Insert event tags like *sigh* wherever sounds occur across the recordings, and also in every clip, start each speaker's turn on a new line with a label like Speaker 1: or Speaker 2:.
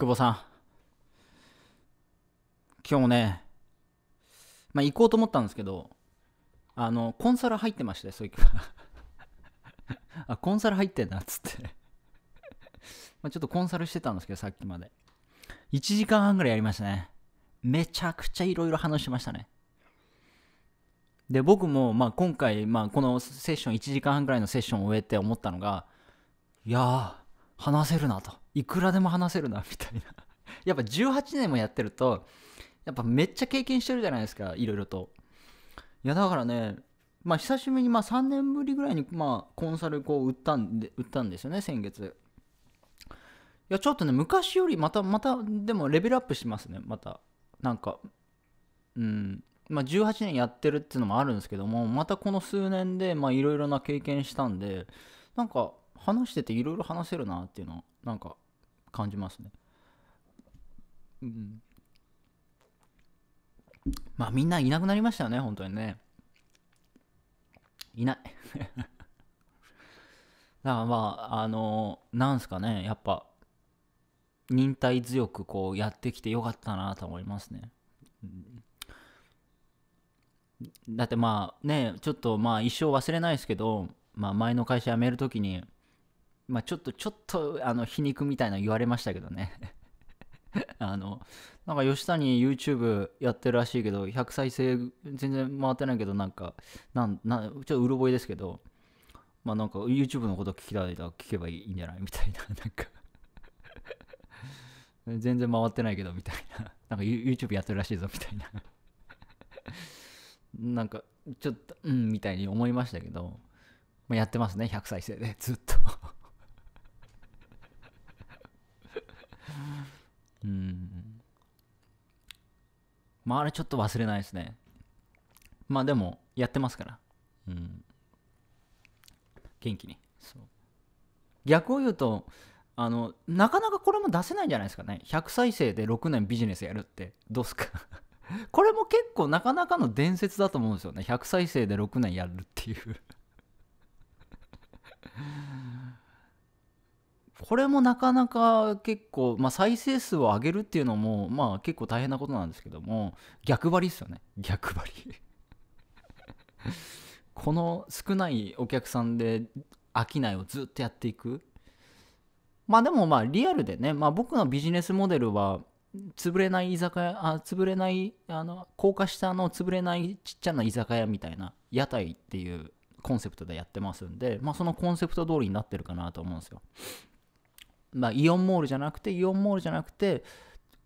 Speaker 1: 久保さん。今日ね、まあ、行こうと思ったんですけど、あの、コンサル入ってまして、そういえば。あ、コンサル入ってんな、っつってまあちょっとコンサルしてたんですけど、さっきまで。1時間半ぐらいやりましたね。めちゃくちゃいろいろ話しましたね。で、僕も、まあ今回、まあこのセッション、1時間半ぐらいのセッションを終えて思ったのが、いやー、話せるなといくらでも話せるなみたいな *laughs* やっぱ18年もやってるとやっぱめっちゃ経験してるじゃないですかいろいろといやだからねまあ久しぶりにまあ3年ぶりぐらいにまあコンサルこう売ったんで売ったんですよね先月いやちょっとね昔よりまたまたでもレベルアップしますねまたなんかうんまあ、18年やってるっていうのもあるんですけどもまたこの数年でいろいろな経験したんでなんか話してていろいろ話せるなっていうのはなんか感じますね。うん。まあみんないなくなりましたよね、本当にね。いない *laughs* だからまあ、あのなんすかね、やっぱ、忍耐強くこうやってきてよかったなと思いますね。うんだってまあねちょっとまあ一生忘れないですけど、まあ、前の会社辞めるときにまあ、ちょっと、ちょっと、あの、皮肉みたいな言われましたけどね *laughs* あの、なんか吉谷 YouTube やってるらしいけど、100再生全然回ってないけど、なんか、なん、なん、ちょっとうろ覚えですけど、まあなんか YouTube のこと聞きたいと聞けばいいんじゃないみたいな、*laughs* なんか全然回ってないけど、みたいな。なんか YouTube やってるらしいぞ、みたいな *laughs* なんか、ちょっと、うん、みたいに思いましたけど、まあ、やってますね、100再生で、ずっとまあ、あれちょっと忘れないですね。まあでも、やってますから。うん。元気に。そう。逆を言うと、あの、なかなかこれも出せないんじゃないですかね。100再生で6年ビジネスやるって、どうすかこれも結構なかなかの伝説だと思うんですよね。100再生で6年やるっていうこれもなかなか結構、まあ、再生数を上げるっていうのも、まあ、結構大変なことなんですけども逆張りですよね逆張り *laughs* この少ないお客さんで商いをずっとやっていくまあでもまあリアルでね、まあ、僕のビジネスモデルは潰れない居酒屋あ潰れないあの高架下の潰れないちっちゃな居酒屋みたいな屋台っていうコンセプトでやってますんで、まあ、そのコンセプト通りになってるかなと思うんですよまあ、イオンモールじゃなくてイオンモールじゃなくて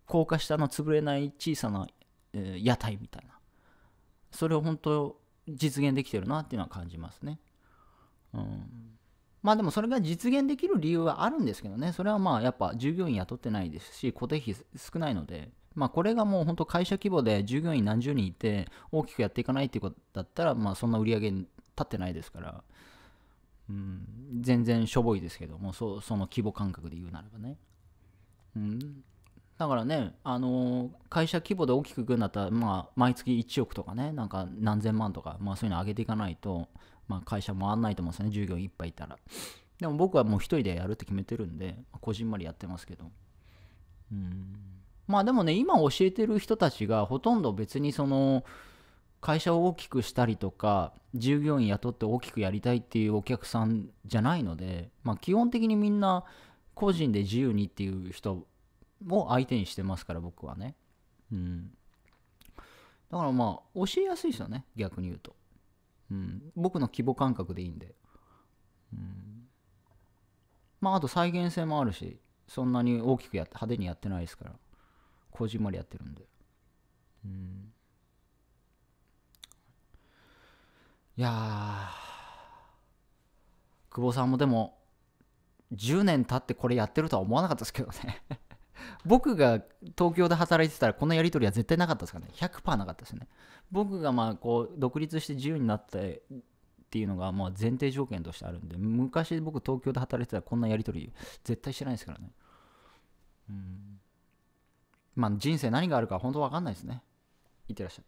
Speaker 1: 高架下の潰れない小さな、えー、屋台みたいなそれを本当実現できてるなっていうのは感じますね。うん、まあでもそれが実現できる理由はあるんですけどねそれはまあやっぱ従業員雇ってないですし固定費少ないので。まあこれがもう本当会社規模で従業員何十人いて大きくやっていかないっていうことだったらまあそんな売り上げ立ってないですからうん、全然しょぼいですけどもそその規模感覚で言うならばね、うん、だからね、あのー、会社規模で大きくいくんだったら、まあ、毎月1億とかねなんか何千万とか、まあ、そういうの上げていかないと、まあ、会社回らないと思うんですよね従業員いっぱいいたらでも僕はもう1人でやるって決めてるんでこじんまりやってますけどうんまあでもね今教えてる人たちがほとんど別にその会社を大きくしたりとか従業員雇って大きくやりたいっていうお客さんじゃないので、まあ、基本的にみんな個人で自由にっていう人を相手にしてますから僕はね、うん、だからまあ教えやすいですよね逆に言うと、うん、僕の規模感覚でいいんで、うん、まああと再現性もあるしそんなに大きくやって派手にやってないですからこじんまりやってるんでうんいや久保さんもでも10年経ってこれやってるとは思わなかったですけどね *laughs* 僕が東京で働いてたらこのやり取りは絶対なかったですからね100%なかったですね僕がまあこう独立して自由になってっていうのがまあ前提条件としてあるんで昔僕東京で働いてたらこんなやり取り絶対してないですからねうんまあ人生何があるか本当わかんないですねいってらっしゃい